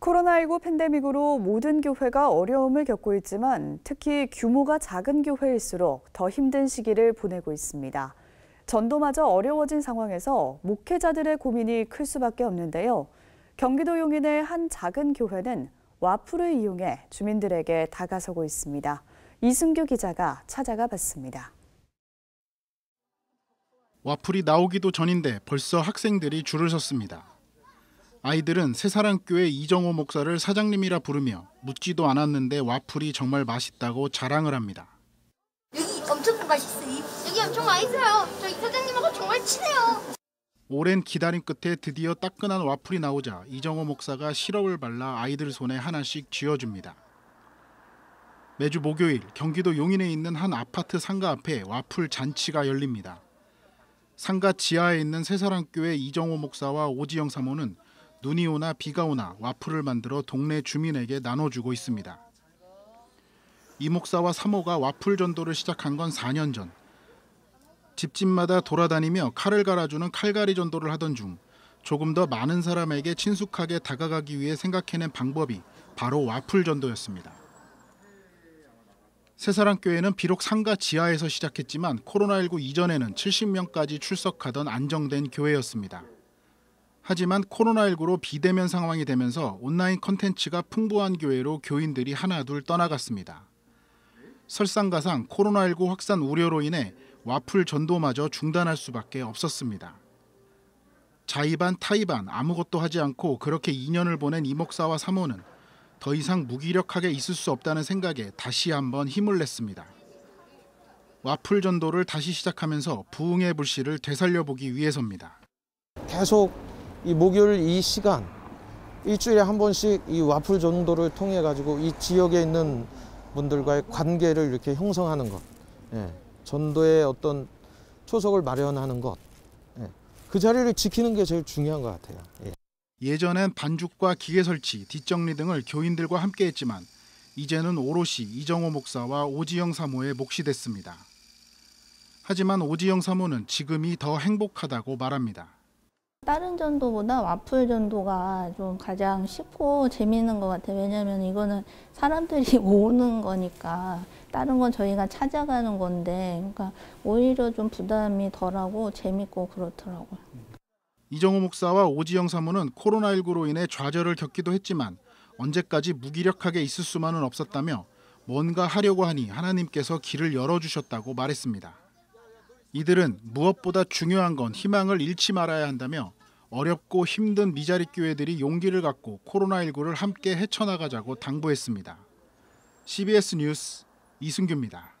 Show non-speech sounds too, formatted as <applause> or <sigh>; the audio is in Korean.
코로나19 팬데믹으로 모든 교회가 어려움을 겪고 있지만 특히 규모가 작은 교회일수록 더 힘든 시기를 보내고 있습니다. 전도마저 어려워진 상황에서 목회자들의 고민이 클 수밖에 없는데요. 경기도 용인의 한 작은 교회는 와플을 이용해 주민들에게 다가서고 있습니다. 이승규 기자가 찾아가 봤습니다. 와플이 나오기도 전인데 벌써 학생들이 줄을 섰습니다. 아이들은 새사랑교회 이정호 목사를 사장님이라 부르며 묻지도 않았는데 와플이 정말 맛있다고 자랑을 합니다. 여기 엄청 맛있어 여기 엄청 맛있어요. 저희 사장님하고 정말 친해요. 오랜 기다림 끝에 드디어 따끈한 와플이 나오자 이정호 목사가 시럽을 발라 아이들 손에 하나씩 쥐어줍니다. 매주 목요일 경기도 용인에 있는 한 아파트 상가 앞에 와플 잔치가 열립니다. 상가 지하에 있는 새사랑교회 이정호 목사와 오지영 사모는 눈이 오나 비가 오나 와플을 만들어 동네 주민에게 나눠주고 있습니다. 이 목사와 사모가 와플 전도를 시작한 건 4년 전. 집집마다 돌아다니며 칼을 갈아주는 칼갈이 전도를 하던 중 조금 더 많은 사람에게 친숙하게 다가가기 위해 생각해낸 방법이 바로 와플 전도였습니다. 새사랑교회는 비록 상가 지하에서 시작했지만 코로나19 이전에는 70명까지 출석하던 안정된 교회였습니다. 하지만 코로나19로 비대면 상황이 되면서 온라인 컨텐츠가 풍부한 교회로 교인들이 하나둘 떠나갔습니다. 설상가상 코로나19 확산 우려로 인해 와플 전도마저 중단할 수밖에 없었습니다. 자의반 타의반 아무것도 하지 않고 그렇게 2년을 보낸 이 목사와 사모는 더 이상 무기력하게 있을 수 없다는 생각에 다시 한번 힘을 냈습니다. 와플 전도를 다시 시작하면서 부흥의 불씨를 되살려 보기 위해서입니다. 계속 이 목요일 이 시간 일주일에 한 번씩 이 와플 정도를 통해 가지고 이 지역에 있는 분들과의 관계를 이렇게 형성하는 것 예. 전도의 어떤 초석을 마련하는 것그 예, 자리를 지키는 게 제일 중요한 것 같아요 예. 예전엔 반죽과 기계 설치, 뒷정리 등을 교인들과 함께 했지만 이제는 오롯이 이정호 목사와 오지영 사모의 몫이 됐습니다. 하지만 오지영 사모는 지금이 더 행복하다고 말합니다. 다른 전도보다 와플 전도가 좀 가장 쉽고 재미있는 것 같아요. 왜냐하면 이거는 사람들이 오는 <laughs> 거니까 다른 건 저희가 찾아가는 건데 그러니까 오히려 좀 부담이 덜하고 재밌고 그렇더라고요. 이정호 목사와 오지영 사모는 코로나19로 인해 좌절을 겪기도 했지만 언제까지 무기력하게 있을 수만은 없었다며 뭔가 하려고 하니 하나님께서 길을 열어주셨다고 말했습니다. 이들은 무엇보다 중요한 건 희망을 잃지 말아야 한다며 어렵고 힘든 미자리 교회들이 용기를 갖고 코로나19를 함께 헤쳐나가자고 당부했습니다. CBS 뉴스 이승규입니다.